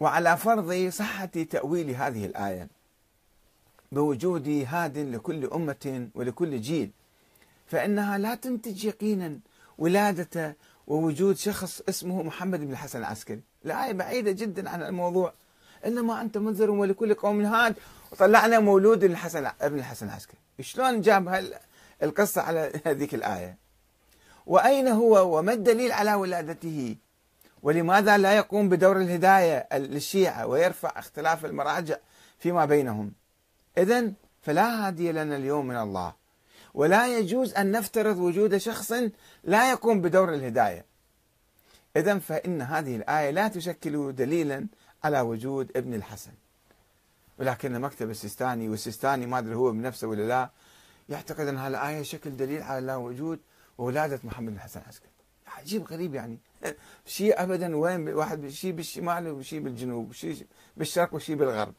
وعلى فرض صحة تأويل هذه الآية بوجود هاد لكل أمة ولكل جيل فإنها لا تنتج يقينا ولادة ووجود شخص اسمه محمد بن الحسن العسكري الآية بعيدة جدا عن الموضوع إنما أنت منذر ولكل قوم هاد وطلعنا مولود الحسن ابن الحسن العسكري شلون جاب القصة على هذيك الآية وأين هو وما الدليل على ولادته ولماذا لا يقوم بدور الهداية للشيعة ويرفع اختلاف المراجع فيما بينهم إذا فلا هادي لنا اليوم من الله ولا يجوز أن نفترض وجود شخص لا يقوم بدور الهداية إذا فإن هذه الآية لا تشكل دليلا على وجود ابن الحسن ولكن مكتب السيستاني والسيستاني ما أدري هو بنفسه ولا لا يعتقد أن هذه الآية شكل دليل على وجود وولادة محمد الحسن العسكري عجيب غريب يعني شيء ابدا وين واحد شيء بالشمال وشيء بالجنوب شيء بالشرق وشيء بالغرب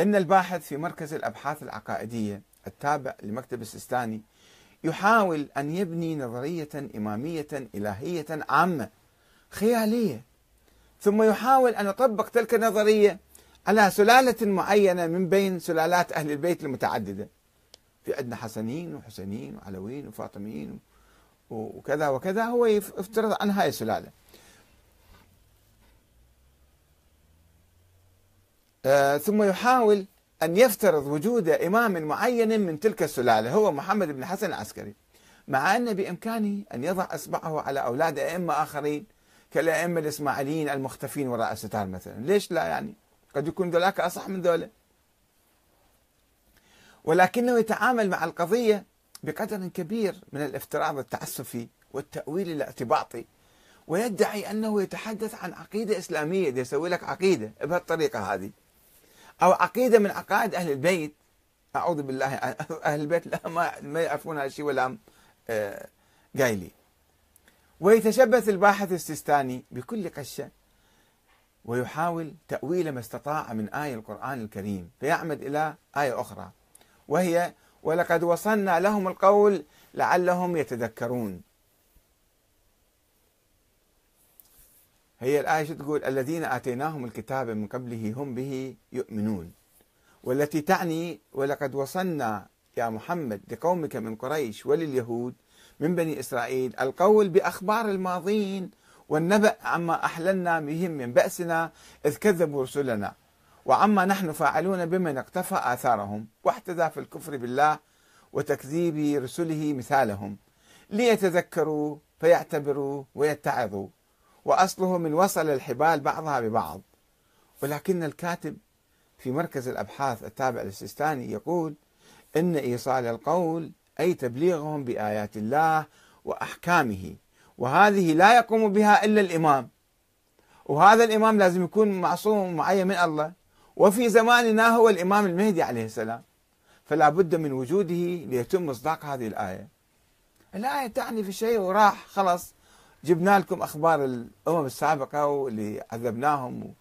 ان الباحث في مركز الابحاث العقائديه التابع لمكتب السيستاني يحاول ان يبني نظريه اماميه الهيه عامه خياليه ثم يحاول ان يطبق تلك النظريه على سلاله معينه من بين سلالات اهل البيت المتعدده في عندنا حسنيين وحسينيين وعلويين وفاطميين وكذا وكذا هو يفترض عن هاي السلاله آه ثم يحاول أن يفترض وجود إمام معين من تلك السلالة هو محمد بن حسن العسكري مع أن بإمكانه أن يضع إصبعه على أولاد أئمة آخرين كالأئمة الإسماعيليين المختفين وراء الستار مثلا ليش لا يعني قد يكون ذولاك أصح من ذولا ولكنه يتعامل مع القضية بقدر كبير من الافتراض التعسفي والتأويل الاعتباطي ويدعي أنه يتحدث عن عقيدة إسلامية يسوي لك عقيدة بهالطريقة هذه أو عقيدة من عقائد أهل البيت أعوذ بالله أهل البيت لا ما, ما يعرفون هذا الشيء ولا آه، قايلي ويتشبث الباحث السيستاني بكل قشة ويحاول تأويل ما استطاع من آية القرآن الكريم فيعمد إلى آية أخرى وهي ولقد وصلنا لهم القول لعلهم يتذكرون هي الآية شو تقول الذين آتيناهم الكتاب من قبله هم به يؤمنون والتي تعني ولقد وصلنا يا محمد لقومك من قريش ولليهود من بني إسرائيل القول بأخبار الماضين والنبأ عما أحللنا بهم من بأسنا إذ كذبوا رسلنا وعما نحن فاعلون بمن اقتفى آثارهم واحتذى في الكفر بالله وتكذيب رسله مثالهم ليتذكروا فيعتبروا ويتعظوا وأصله من وصل الحبال بعضها ببعض ولكن الكاتب في مركز الأبحاث التابع للسيستاني يقول إن إيصال القول أي تبليغهم بآيات الله وأحكامه وهذه لا يقوم بها إلا الإمام وهذا الإمام لازم يكون معصوم معين من الله وفي زماننا هو الإمام المهدي عليه السلام فلا بد من وجوده ليتم مصداق هذه الآية الآية تعني في شيء وراح خلاص جبنا لكم أخبار الأمم السابقة واللي عذبناهم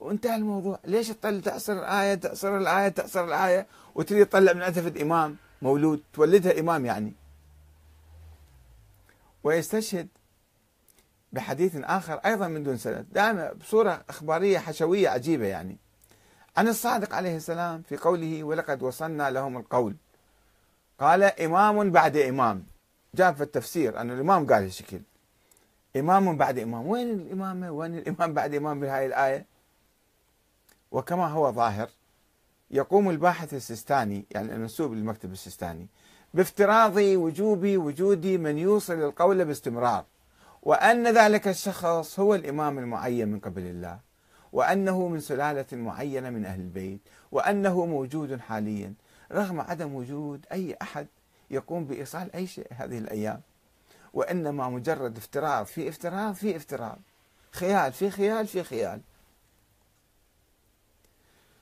وانتهى الموضوع ليش تطلع تأثر الآية تأثر الآية تأثر الآية وتريد تطلع من عتفة إمام مولود تولدها إمام يعني ويستشهد بحديث آخر أيضا من دون سند دائما بصورة أخبارية حشوية عجيبة يعني عن الصادق عليه السلام في قوله ولقد وصلنا لهم القول قال إمام بعد إمام جاء في التفسير أن الإمام قال هالشكل إمام بعد إمام وين الإمامة وين الإمام بعد إمام بهاي الآية وكما هو ظاهر يقوم الباحث السستاني يعني المنسوب للمكتب السستاني بافتراض وجوب وجود من يوصل القول باستمرار وأن ذلك الشخص هو الإمام المعين من قبل الله وأنه من سلالة معينة من أهل البيت وأنه موجود حاليا رغم عدم وجود أي أحد يقوم بإيصال أي شيء هذه الأيام وإنما مجرد افتراض في افتراض في افتراض خيال في خيال في خيال